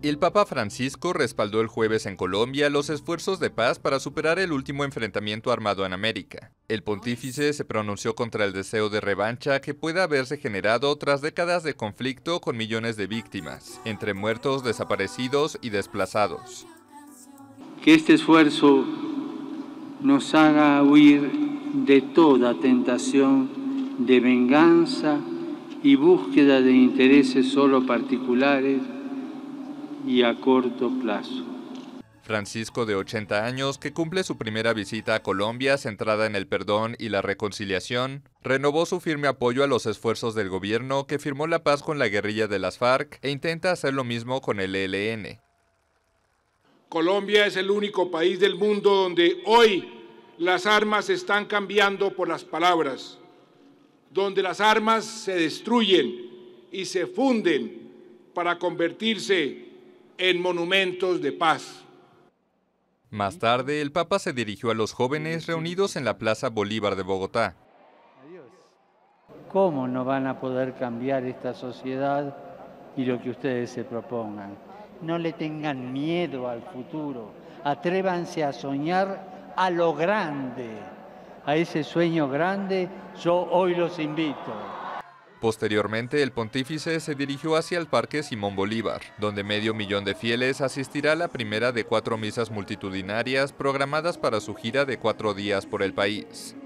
El Papa Francisco respaldó el jueves en Colombia los esfuerzos de paz para superar el último enfrentamiento armado en América. El pontífice se pronunció contra el deseo de revancha que puede haberse generado tras décadas de conflicto con millones de víctimas, entre muertos, desaparecidos y desplazados. Que este esfuerzo nos haga huir de toda tentación de venganza y búsqueda de intereses solo particulares y a corto plazo. Francisco, de 80 años, que cumple su primera visita a Colombia centrada en el perdón y la reconciliación, renovó su firme apoyo a los esfuerzos del gobierno que firmó la paz con la guerrilla de las FARC e intenta hacer lo mismo con el ELN. Colombia es el único país del mundo donde hoy las armas están cambiando por las palabras, donde las armas se destruyen y se funden para convertirse en monumentos de paz. Más tarde, el Papa se dirigió a los jóvenes reunidos en la Plaza Bolívar de Bogotá. ¿Cómo no van a poder cambiar esta sociedad y lo que ustedes se propongan? No le tengan miedo al futuro, atrévanse a soñar a lo grande. A ese sueño grande yo hoy los invito. Posteriormente, el pontífice se dirigió hacia el Parque Simón Bolívar, donde medio millón de fieles asistirá a la primera de cuatro misas multitudinarias programadas para su gira de cuatro días por el país.